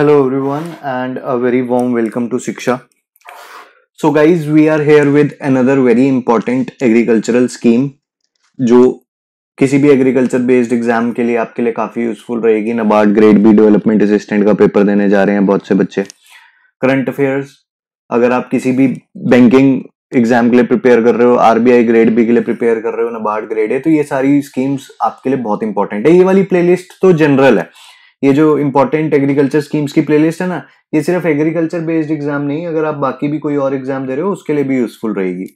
Hello everyone and a very warm welcome to Siksha. So guys we are here with another very important agricultural scheme जो किसी भी agriculture based exam के लिए आपके लिए काफ़ी यूजफुल रहेगी NABARD grade B development assistant का पेपर देने जा रहे हैं बहुत से बच्चे करंट अफेयर्स अगर आप किसी भी बैंकिंग एग्जाम के लिए प्रिपेयर कर रहे हो आरबीआई ग्रेड बी के लिए प्रिपेयर कर रहे हो नबार्ड ग्रेड है तो ये सारी स्कीम्स आपके लिए बहुत इंपॉर्टेंट है ये वाली प्लेलिस्ट तो जनरल है ये जो इम्पोर्टेंट एग्रीकल्चर स्कीम्स की प्लेलिस्ट है ना ये सिर्फ एग्रीकल्चर बेस्ड एग्जाम नहीं अगर आप बाकी भी कोई और एग्जाम दे रहे हो उसके लिए भी यूजफुल रहेगी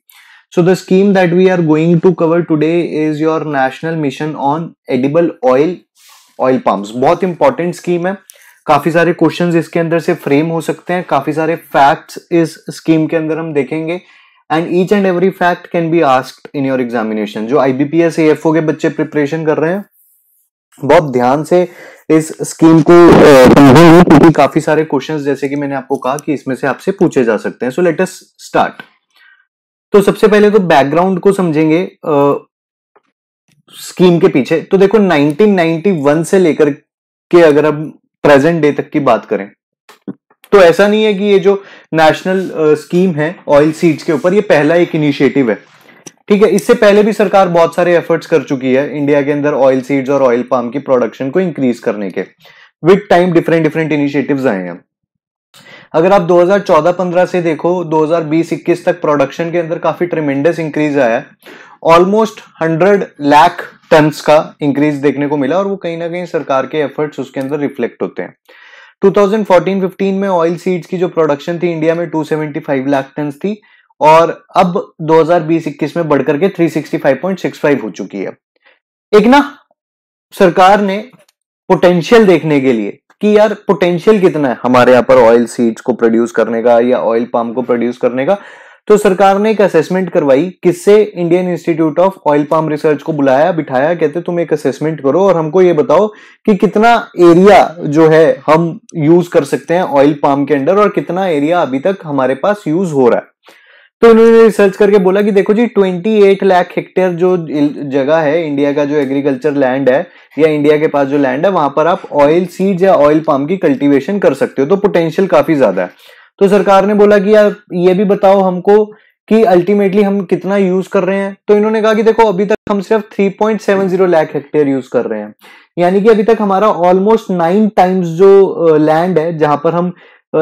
so the scheme that we are going to cover today is your national mission on edible oil oil पम्प बहुत इंपॉर्टेंट स्कीम है काफी सारे क्वेश्चन इसके अंदर से फ्रेम हो सकते हैं काफी सारे फैक्ट्स इस स्कीम के अंदर हम देखेंगे and each and every fact can be ask in your examination जो आईबीपीएस ओ के बच्चे प्रिपरेशन कर रहे हैं बहुत ध्यान से इस स्कीम को समझेंगे क्योंकि काफी सारे क्वेश्चंस जैसे कि मैंने आपको कहा कि इसमें से आपसे पूछे जा सकते हैं सो लेट अस स्टार्ट तो सबसे पहले तो बैकग्राउंड को समझेंगे स्कीम के पीछे तो देखो 1991 से लेकर के अगर हम प्रेजेंट डे तक की बात करें तो ऐसा नहीं है कि ये जो नेशनल स्कीम है ऑयल सीड्स के ऊपर ये पहला एक इनिशिएटिव है ठीक है इससे पहले भी सरकार बहुत सारे एफर्ट्स कर चुकी है इंडिया के अंदर ऑयल सीड्स और ऑयल पाम की प्रोडक्शन को इंक्रीज करने के with time different different initiative आए हैं अगर आप 2014-15 से देखो 2020-21 तक प्रोडक्शन के अंदर काफी ट्रिमेंडस इंक्रीज आया है ऑलमोस्ट 100 लाख टन्स का इंक्रीज देखने को मिला और वो कहीं ना कहीं सरकार के एफर्ट्स उसके अंदर रिफ्लेक्ट होते हैं 2014-15 में ऑयल सीड्स की जो प्रोडक्शन थी इंडिया में 275 लाख टन थी और अब 2020-21 में बढ़कर के 365.65 हो चुकी है एक ना सरकार ने पोटेंशियल देखने के लिए कि यार पोटेंशियल कितना है हमारे यहां पर ऑयल सीड्स को प्रोड्यूस करने का या ऑयल पाम को प्रोड्यूस करने का तो सरकार ने एक असेसमेंट करवाई किससे Indian Institute of Oil Palm Research को बुलाया बिठाया कहते तुम एक असेसमेंट करो और हमको ये बताओ कि कितना एरिया जो है हम यूज कर सकते हैं ऑयल पाम के अंडर और कितना एरिया अभी तक हमारे पास यूज हो रहा है तो इन्होंने रिसर्च करके बोला कि देखो जी 28 लाख हेक्टेयर जो जगह है इंडिया का जो एग्रीकल्चर लैंड है या इंडिया के पास जो लैंड है वहां पर आप ऑयल सीड या ऑयल पाम की कल्टीवेशन कर सकते हो तो पोटेंशियल काफी ज्यादा है तो सरकार ने बोला कि यार ये भी बताओ हमको कि अल्टीमेटली हम कितना यूज कर रहे हैं तो इन्होंने कहा कि देखो अभी तक हम सिर्फ 3.70 लाख हेक्टेयर यूज कर रहे हैं यानी कि अभी तक हमारा ऑलमोस्ट नाइन टाइम्स जो लैंड है जहां पर हम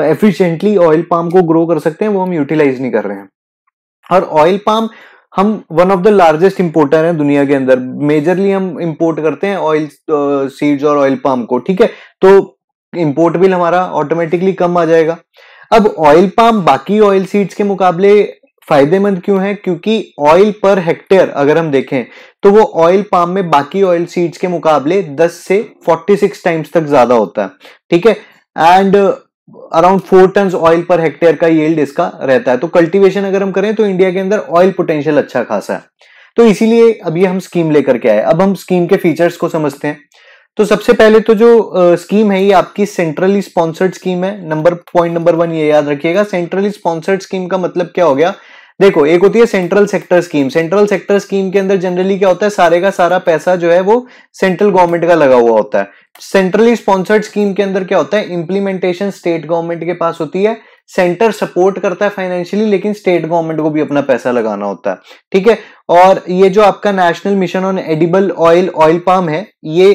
एफिशिएंटली ऑयल पाम को ग्रो कर सकते हैं वो हम यूटिलाइज नहीं कर रहे हैं और ऑयल पाम हम one of the largest importer हैं दुनिया के अंदर मेजरली हम इंपोर्ट करते हैं ऑयल सीड्स और ऑयल पाम को ठीक है तो इंपोर्ट बिल हमारा ऑटोमेटिकली कम आ जाएगा अब ऑयल पाम बाकी ऑयल सीड्स के मुकाबले फायदेमंद क्यों है क्योंकि ऑयल पर हेक्टेयर अगर हम देखें तो वो ऑयल पाम में बाकी ऑयल सीड्स के मुकाबले 10 से 46 टाइम्स तक ज्यादा होता है ठीक है and around four ton oil per hectare का येल्ड इसका रहता है तो कल्टीवेशन अगर हम करें तो इंडिया के अंदर ऑयल पोटेंशियल अच्छा खासा है तो इसीलिए अभी हम स्कीम लेकर के आए अब हम स्कीम के फीचर्स को समझते हैं तो सबसे पहले तो जो स्कीम है ये आपकी सेंट्रली स्पॉन्सर्ड स्कीम है नंबर पॉइंट नंबर वन ये याद रखिएगा सेंट्रली स्पॉन्सर्ड स्कीम का मतलब क्या हो गया देखो एक होती है central sector scheme central sector scheme के अंदर जनरली क्या होता है सारे का सारा पैसा जो है वो सेंट्रल गवर्नमेंट का लगा हुआ होता है सेंट्रली स्पॉन्सर्ड स्कीम के अंदर क्या होता है इंप्लीमेंटेशन स्टेट गवर्नमेंट के पास होती है सेंटर सपोर्ट करता है फाइनेंशियली लेकिन स्टेट गवर्नमेंट को भी अपना पैसा लगाना होता है ठीक है और ये जो आपका national mission on edible oil oil palm है ये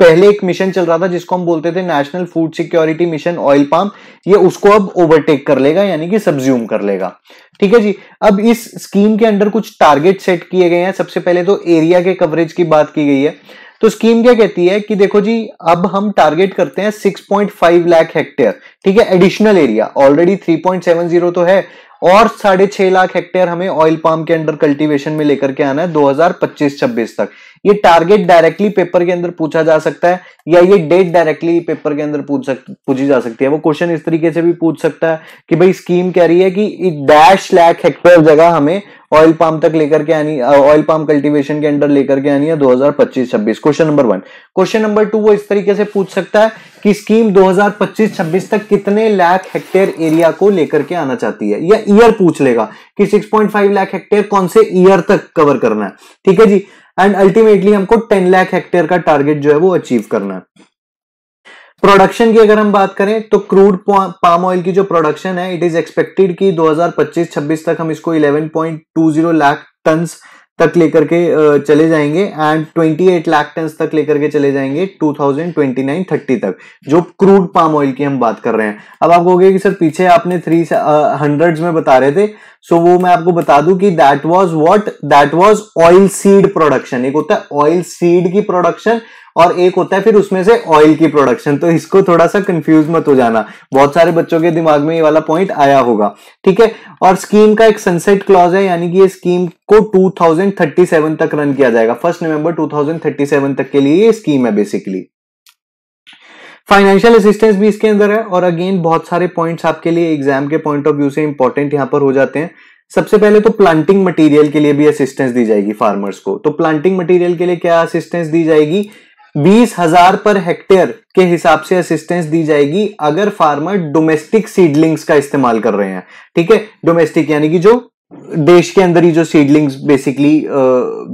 पहले एक मिशन चल रहा था जिसको हम बोलते थे national food security mission oil palm ये उसको अब ओवरटेक कर लेगा यानी कि सब्ज्यूम कर लेगा ठीक है जी अब इस स्कीम के अंदर कुछ टारगेट सेट किए गए हैं सबसे पहले तो एरिया के कवरेज की बात की गई है तो स्कीम क्या कहती है कि देखो जी अब हम टारगेट करते हैं 6.5 लाख हेक्टेयर ठीक है एडिशनल एरिया ऑलरेडी 3.70 तो है और साढ़े छह लाख हेक्टेयर हमें ऑयल पाम के अंडर कल्टीवेशन में लेकर के आना है 2025-26 तक ये टारगेट डायरेक्टली पेपर के अंदर पूछा जा सकता है या ये डेट डायरेक्टली पेपर के अंदर पूछ सक पूछी जा सकती है वो क्वेश्चन इस तरीके से भी पूछ सकता है कि भाई स्कीम कह रही है कि डैश लाख हेक्टेयर जगह हमें ऑयल पाम तक लेकर के आनी ऑयल पाम कल्टीवेशन के अंडर लेकर के आनी है दो हजार question number one question number two वो इस तरीके से पूछ सकता है कि स्कीम 2025-26 तक कितने लाख हेक्टेयर एरिया को लेकर के आना चाहती है या ईयर पूछ लेगा कि 6.5 लाख हेक्टेयर कौन से ईयर तक कवर करना है ठीक है जी एंड अल्टीमेटली हमको 10 लाख हेक्टेयर का टारगेट जो है वो अचीव करना है प्रोडक्शन की अगर हम बात करें तो क्रूड पाम ऑयल की जो प्रोडक्शन है इट इज एक्सपेक्टेड कि 2025-26 तक हम इसको 11.20 लाख टन तक लेकर के चले जाएंगे एंड 28 लाख टन तक लेकर के चले जाएंगे 2029 30 तक जो क्रूड पाम ऑयल की हम बात कर रहे हैं अब आप कहोगे कि सर पीछे आपने थ्री हंड्रेड में बता रहे थे सो वो मैं आपको बता दूं कि that was what that was oil seed production एक होता है ऑयल सीड की प्रोडक्शन और एक होता है फिर उसमें से ऑयल की प्रोडक्शन तो इसको थोड़ा सा कंफ्यूज मत हो जाना बहुत सारे बच्चों के दिमाग में ये वाला पॉइंट आया होगा ठीक है और स्कीम का एक सनसेट क्लॉज है यानी कि ये स्कीम को 2037 तक रन किया जाएगा फर्स्ट नवंबर 2037 तक के लिए ये स्कीम है बेसिकली फाइनेंशियल असिस्टेंस भी इसके अंदर है और अगेन बहुत सारे पॉइंट्स आपके लिए एग्जाम के पॉइंट ऑफ व्यू से इंपॉर्टेंट यहां पर हो जाते हैं सबसे पहले तो प्लांटिंग मटेरियल के लिए भी असिस्टेंस दी जाएगी फार्मर्स को तो प्लांटिंग मटेरियल के लिए क्या असिस्टेंस दी जाएगी बीस हजार पर हेक्टेयर के हिसाब से असिस्टेंस दी जाएगी अगर फार्मर डोमेस्टिक सीडलिंग्स का इस्तेमाल कर रहे हैं ठीक है डोमेस्टिक यानी कि जो देश के अंदर ही जो सीडलिंग्स बेसिकली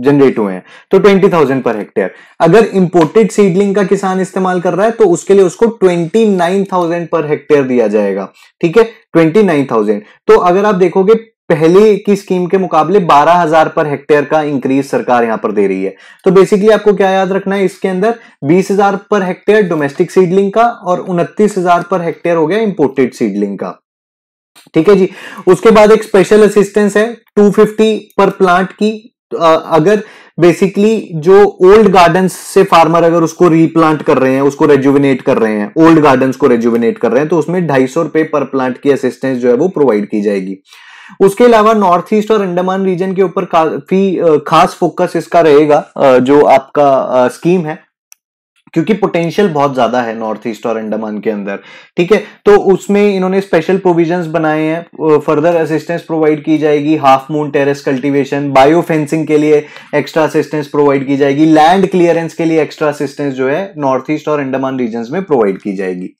जनरेट हुए हैं तो ट्वेंटी थाउजेंड पर हेक्टेयर अगर इंपोर्टेड सीडलिंग का किसान इस्तेमाल कर रहा है तो उसके लिए उसको twenty nine thousand per hectare दिया जाएगा ठीक है ट्वेंटी नाइन थाउजेंड तो अगर आप देखोगे पहले की स्कीम के मुकाबले बारह हजार पर हेक्टेयर का इंक्रीज सरकार यहां पर दे रही है तो बेसिकली आपको क्या याद रखना है इसके अंदर बीस हजार पर हेक्टेयर डोमेस्टिक सीडलिंग का और उनतीस हजार पर हेक्टेयर हो गया इंपोर्टेड सीडलिंग का ठीक है जी उसके बाद एक स्पेशल असिस्टेंस है 250 पर प्लांट की तो अगर बेसिकली जो ओल्ड गार्डन से फार्मर अगर उसको रीप्लांट कर रहे हैं उसको रेजुविनेट कर रहे हैं ओल्ड गार्डन को रेजुविनेट कर रहे हैं तो उसमें ढाई सौ रुपए पर प्लांट की असिस्टेंस जो है वो प्रोवाइड की जाएगी उसके अलावा नॉर्थ ईस्ट और अंडमान रीजन के ऊपर काफी खास फोकस इसका रहेगा जो आपका स्कीम है क्योंकि पोटेंशियल बहुत ज्यादा है नॉर्थ ईस्ट और अंडमान के अंदर ठीक है तो उसमें इन्होंने स्पेशल प्रोविजंस बनाए हैं फर्दर असिस्टेंस प्रोवाइड की जाएगी half moon terrace cultivation bio fencing के लिए एक्स्ट्रा असिस्टेंस प्रोवाइड की जाएगी लैंड क्लियरेंस के लिए एक्स्ट्रा असिस्टेंस जो है नॉर्थ ईस्ट और अंडमान रीजन में प्रोवाइड की जाएगी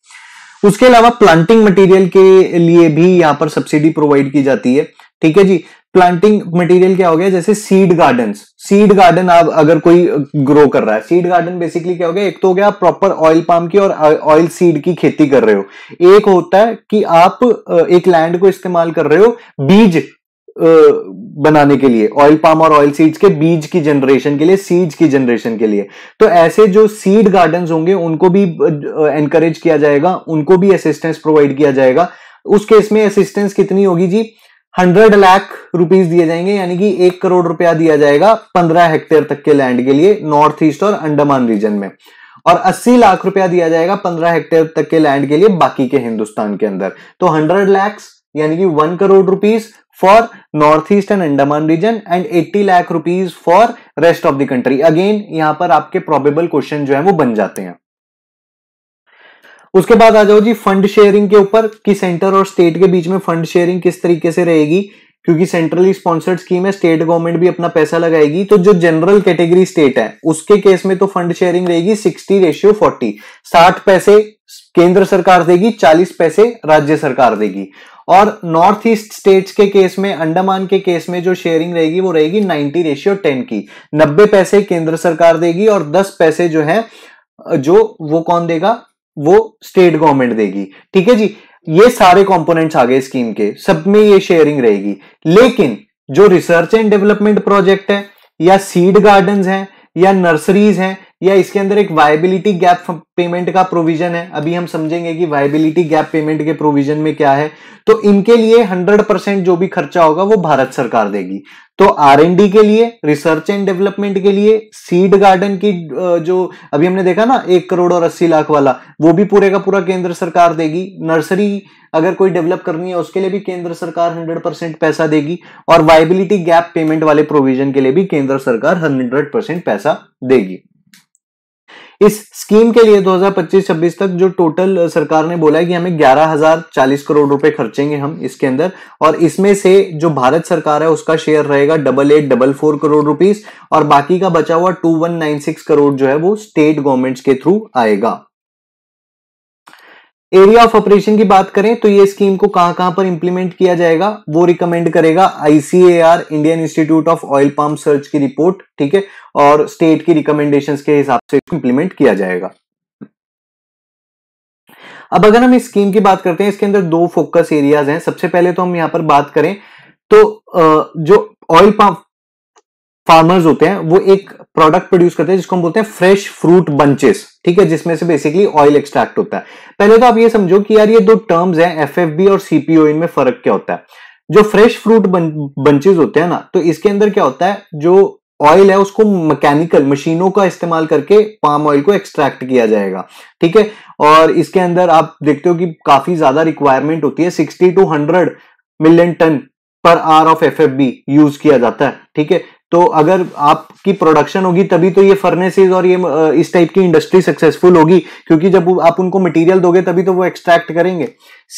उसके अलावा प्लांटिंग मटेरियल के लिए भी यहाँ पर सब्सिडी प्रोवाइड की जाती है ठीक है जी प्लांटिंग मटेरियल क्या हो गया जैसे सीड गार्डन सीड गार्डन आप अगर कोई ग्रो कर रहा है सीड गार्डन बेसिकली क्या हो गया एक तो हो गया आप प्रॉपर ऑयल पाम की और ऑयल सीड की खेती कर रहे हो एक होता है कि आप एक लैंड को इस्तेमाल कर रहे हो बीज बनाने के लिए ऑयल पाम और ऑयल सीड्स के बीज की जनरेशन के लिए सीड्स की जनरेशन के लिए तो ऐसे जो सीड गार्डन होंगे उनको भी एनकरेज किया जाएगा उनको भी असिस्टेंस प्रोवाइड किया जाएगा उस केस में असिस्टेंस कितनी होगी जी हंड्रेड लाख रुपीज दिए जाएंगे यानी कि एक करोड़ रुपया दिया जाएगा पंद्रह हेक्टेयर तक के लैंड के लिए नॉर्थ ईस्ट और अंडमान रीजन में और 80 लाख रुपया दिया जाएगा 15 हेक्टेयर तक के लैंड के लिए बाकी के हिंदुस्तान के अंदर तो 100 लाख यानी कि one crore rupees for north east and Andaman region and eighty lakh rupees for rest of the country again यहां पर आपके प्रोबेबल क्वेश्चन जो है वो बन जाते हैं उसके बाद आ जाओ जी फंड शेयरिंग के ऊपर कि सेंटर और स्टेट के बीच में फंड शेयरिंग किस तरीके से रहेगी क्योंकि सेंट्रली स्पॉन्सर्ड स्कीम है स्टेट गवर्नमेंट भी अपना पैसा लगाएगी तो जो जनरल कैटेगरी स्टेट है उसके केस में तो फंड शेयरिंग रहेगी सिक्सटी रेशियो फोर्टी साठ पैसे केंद्र सरकार देगी चालीस पैसे राज्य सरकार देगी और नॉर्थ ईस्ट स्टेट्स के केस में अंडमान के केस में जो शेयरिंग रहेगी वो रहेगी नाइनटी रेशियो टेन की नब्बे पैसे केंद्र सरकार देगी और दस पैसे जो है जो वो कौन देगा वो स्टेट गवर्नमेंट देगी ठीक है जी ये सारे कंपोनेंट्स आ गए स्कीम के सब में ये शेयरिंग रहेगी लेकिन जो रिसर्च एंड डेवलपमेंट प्रोजेक्ट है या सीड गार्डन है या नर्सरीज हैं या इसके अंदर एक वायबिलिटी गैप पेमेंट का प्रोविजन है अभी हम समझेंगे कि वायबिलिटी गैप पेमेंट के प्रोविजन में क्या है तो इनके लिए 100 परसेंट जो भी खर्चा होगा वो भारत सरकार देगी तो आर के लिए रिसर्च एंड डेवलपमेंट के लिए सीड गार्डन की जो अभी हमने देखा ना एक करोड़ और अस्सी लाख वाला वो भी पूरे का पूरा केंद्र सरकार देगी नर्सरी अगर कोई डेवलप करनी है उसके लिए भी केंद्र सरकार हंड्रेड परसेंट पैसा देगी और वायबिलिटी गैप पेमेंट वाले प्रोविजन के लिए भी केंद्र सरकार हंड्रेड परसेंट पैसा देगी इस स्कीम के लिए 2025-26 तक जो टोटल सरकार ने बोला है कि हमें ग्यारह हजार चालीस करोड़ रुपए खर्चेंगे हम इसके अंदर और इसमें से जो भारत सरकार है उसका शेयर रहेगा double eight double four crore rupees और बाकी का बचा हुआ two one nine six crore जो है वो स्टेट गवर्नमेंट्स के थ्रू आएगा एरिया ऑफ ऑपरेशन की बात करें तो ये स्कीम को कहां कहां पर इंप्लीमेंट किया जाएगा वो रिकमेंड करेगा ICAR Indian Institute of Oil Palm search की रिपोर्ट ठीक है और स्टेट की रिकमेंडेशंस के हिसाब से इंप्लीमेंट किया जाएगा अब अगर हम इस स्कीम की बात करते हैं इसके अंदर दो फोकस एरियाज हैं सबसे पहले तो हम यहां पर बात करें तो जो ऑयल पाम फार्मर्स होते हैं वो एक प्रोडक्ट प्रोड्यूस करते हैं जिसको हम बोलते हैं फ्रेश फ्रूट बंचेस ठीक है जिसमें से बेसिकली ऑयल एक्सट्रैक्ट होता है पहले तो आप ये समझो कि यार ये दो टर्म्स हैं एफएफबी और सीपीओ इनमें फर्क क्या होता है जो फ्रेश फ्रूट बंचेस होते हैं ना तो इसके अंदर क्या होता है जो ऑयल है उसको मैकेनिकल मशीनों का इस्तेमाल करके पाम ऑयल को एक्सट्रैक्ट किया जाएगा ठीक है और इसके अंदर आप देखते हो कि काफी ज्यादा रिक्वायरमेंट होती है sixty two hundred million ton per R of F use किया जाता है ठीक है तो अगर आपकी प्रोडक्शन होगी तभी तो ये फर्नेसेज और ये इस टाइप की इंडस्ट्री सक्सेसफुल होगी क्योंकि जब आप उनको मटेरियल दोगे तभी तो वो एक्सट्रैक्ट करेंगे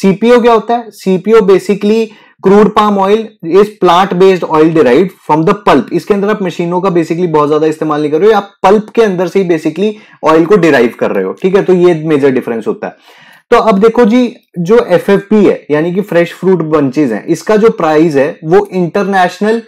सीपीओ क्या होता है CPO basically crude palm oil is plant based oil derive from the pulp इसके अंदर आप मशीनों का बेसिकली बहुत ज्यादा इस्तेमाल नहीं कर रहे हो आप पल्प के अंदर से ही बेसिकली ऑयल को डिराइव कर रहे हो ठीक है तो ये मेजर डिफरेंस होता है तो अब देखो जी जो एफ है यानी कि फ्रेश फ्रूट बंचेज है इसका जो प्राइस है वो इंटरनेशनल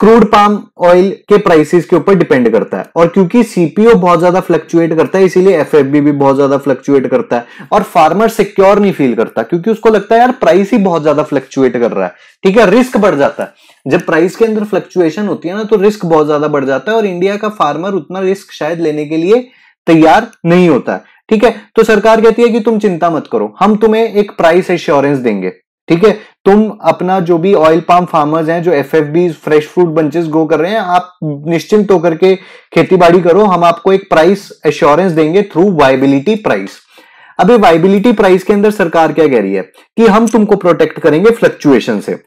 क्रूड पाम ऑयल के प्राइसेस के ऊपर डिपेंड करता है और क्योंकि सीपीओ बहुत ज्यादा फ्लक्चुएट करता है इसीलिए एफ भी बहुत ज्यादा फ्लक्चुएट करता है और फार्मर सिक्योर नहीं फील करता क्योंकि उसको लगता है यार प्राइस ही बहुत ज्यादा फ्लक्चुएट कर रहा है ठीक है रिस्क बढ़ जाता है जब प्राइस के अंदर फ्लक्चुएशन होती है ना तो रिस्क बहुत ज्यादा बढ़ जाता है और इंडिया का फार्मर उतना रिस्क शायद लेने के लिए तैयार नहीं होता है ठीक है तो सरकार कहती है कि तुम चिंता मत करो हम तुम्हें एक प्राइस एश्योरेंस देंगे ठीक है तुम अपना जो भी ऑयल पाम फार्मर्स हैं जो F F fresh fruit bunches grow कर रहे हैं आप निश्चिंत होकर के खेती बाड़ी करो हम आपको एक प्राइस एश्योरेंस देंगे थ्रू वाइबिलिटी प्राइस अब ये वाइबिलिटी प्राइस के अंदर सरकार क्या कह रही है कि हम तुमको प्रोटेक्ट करेंगे फ्लक्चुएशन से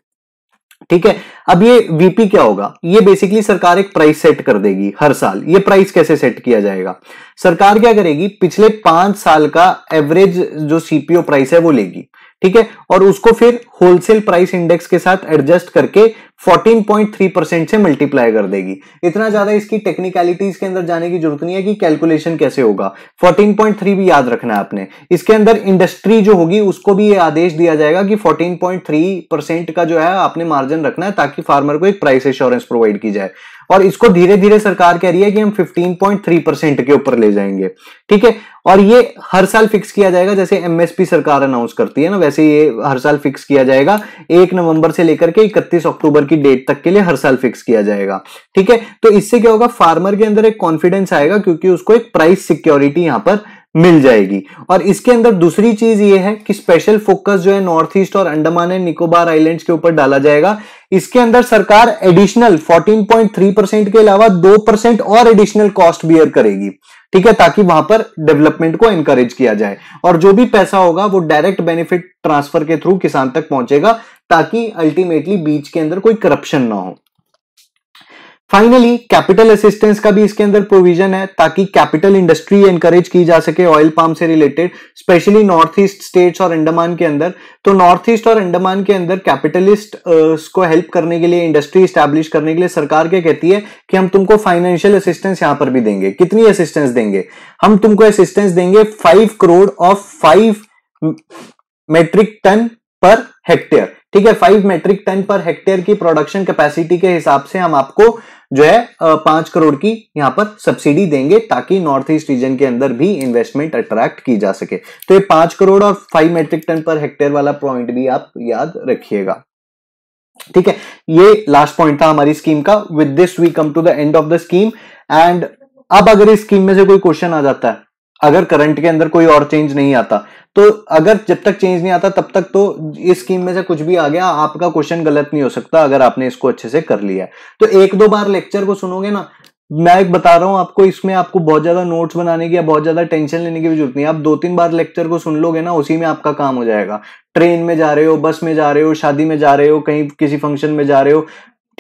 ठीक है अब ये वीपी क्या होगा ये बेसिकली सरकार एक प्राइस सेट कर देगी हर साल ये प्राइस कैसे सेट किया जाएगा सरकार क्या करेगी पिछले पांच साल का एवरेज जो सीपीओ प्राइस है वो लेगी ठीक है और उसको फिर होलसेल प्राइस इंडेक्स के साथ एडजस्ट करके 14.3 परसेंट से मल्टीप्लाई कर देगी इतना ज्यादा इसकी टेक्निकलिटीज के अंदर जाने की जरूरत नहीं है कि कैलकुलेशन कैसे होगा 14.3 भी याद रखना है आपने इसके अंदर इंडस्ट्री जो होगी उसको भी ये आदेश दिया जाएगा कि 14.3 परसेंट का जो है आपने मार्जिन रखना है ताकि फार्मर को एक प्राइस इंश्योरेंस प्रोवाइड की जाए और इसको धीरे धीरे सरकार कह रही है कि हम 15.3 परसेंट के ऊपर ले जाएंगे ठीक है और ये हर साल फिक्स किया जाएगा जैसे एमएसपी सरकार अनाउंस करती है ना वैसे ये हर साल फिक्स किया जाएगा जाएगा एक नवंबर से लेकर के इकतीस अक्टूबर की डेट तक के लिए हर साल फिक्स किया जाएगा ठीक है तो इससे क्या होगा फार्मर के अंदर एक कॉन्फिडेंस आएगा क्योंकि उसको एक प्राइस सिक्योरिटी यहां पर मिल जाएगी और इसके अंदर दूसरी चीज ये है कि स्पेशल फोकस जो है नॉर्थ ईस्ट और अंडमान एंड निकोबार आइलैंड्स के ऊपर डाला जाएगा इसके अंदर सरकार एडिशनल 14.3 परसेंट के अलावा 2 परसेंट और एडिशनल कॉस्ट बियर करेगी ठीक है ताकि वहां पर डेवलपमेंट को एनकरेज किया जाए और जो भी पैसा होगा वो डायरेक्ट बेनिफिट ट्रांसफर के थ्रू किसान तक पहुंचेगा ताकि अल्टीमेटली बीच के अंदर कोई करप्शन ना हो फाइनली कैपिटल असिस्टेंस का भी इसके अंदर प्रोविजन है ताकि कैपिटल इंडस्ट्री एनकरेज की जा सके ऑयल पाम से related specially north east states और अंडमान के अंदर तो नॉर्थ ईस्ट और अंडमान के अंदर कैपिटलिस्ट को हेल्प करने के लिए इंडस्ट्री स्टैब्लिश करने के लिए सरकार क्या कहती है कि हम तुमको फाइनेंशियल असिस्टेंस यहां पर भी देंगे कितनी असिस्टेंस देंगे हम तुमको असिस्टेंस देंगे five crore of five metric ton per hectare ठीक है five metric ton per hectare की प्रोडक्शन कैपेसिटी के हिसाब से हम आपको जो है पांच करोड़ की यहां पर सब्सिडी देंगे ताकि नॉर्थ ईस्ट रीजन के अंदर भी इन्वेस्टमेंट अट्रैक्ट की जा सके तो ये पांच करोड़ और five metric ton per hectare वाला पॉइंट भी आप याद रखिएगा ठीक है ये लास्ट पॉइंट था हमारी स्कीम का with this we come to the end of the scheme and अब अगर इस स्कीम में से कोई क्वेश्चन आ जाता है अगर करंट के अंदर कोई और चेंज नहीं आता तो अगर जब तक चेंज नहीं आता तब तक तो इस स्कीम में से कुछ भी आ गया आपका क्वेश्चन गलत नहीं हो सकता अगर आपने इसको अच्छे से कर लिया है तो एक दो बार लेक्चर को सुनोगे ना मैं एक बता रहा हूं आपको इसमें आपको बहुत ज्यादा नोट्स बनाने की या बहुत ज्यादा टेंशन लेने की भी जरूरत नहीं आप दो तीन बार लेक्चर को सुन लोगे ना उसी में आपका काम हो जाएगा ट्रेन में जा रहे हो बस में जा रहे हो शादी में जा रहे हो कहीं किसी फंक्शन में जा रहे हो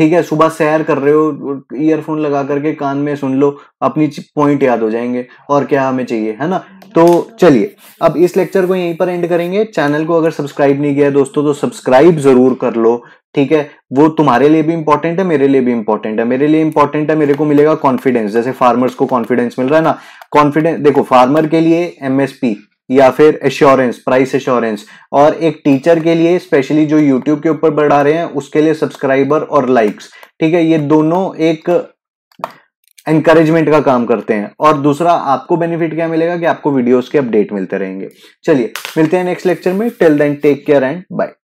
ठीक है सुबह सैर कर रहे हो ईयरफोन लगा करके कान में सुन लो अपनी पॉइंट याद हो जाएंगे और क्या हमें चाहिए है ना तो चलिए अब इस लेक्चर को यहीं पर एंड करेंगे चैनल को अगर सब्सक्राइब नहीं किया है दोस्तों तो सब्सक्राइब जरूर कर लो ठीक है वो तुम्हारे लिए भी इंपॉर्टेंट है मेरे लिए भी इंपॉर्टेंट है मेरे लिए इंपॉर्टेंट है मेरे को मिलेगा कॉन्फिडेंस जैसे फार्मर्स को कॉन्फिडेंस मिल रहा है ना कॉन्फिडेंस देखो फार्मर के लिए एमएसपी या फिर एश्योरेंस प्राइस एश्योरेंस और एक टीचर के लिए स्पेशली जो यूट्यूब के ऊपर बढ़ा रहे हैं उसके लिए सब्सक्राइबर और लाइक्स ठीक है ये दोनों एक एनकरेजमेंट का काम करते हैं और दूसरा आपको बेनिफिट क्या मिलेगा कि आपको वीडियोस के अपडेट मिलते रहेंगे चलिए मिलते हैं नेक्स्ट लेक्चर में till then take care and bye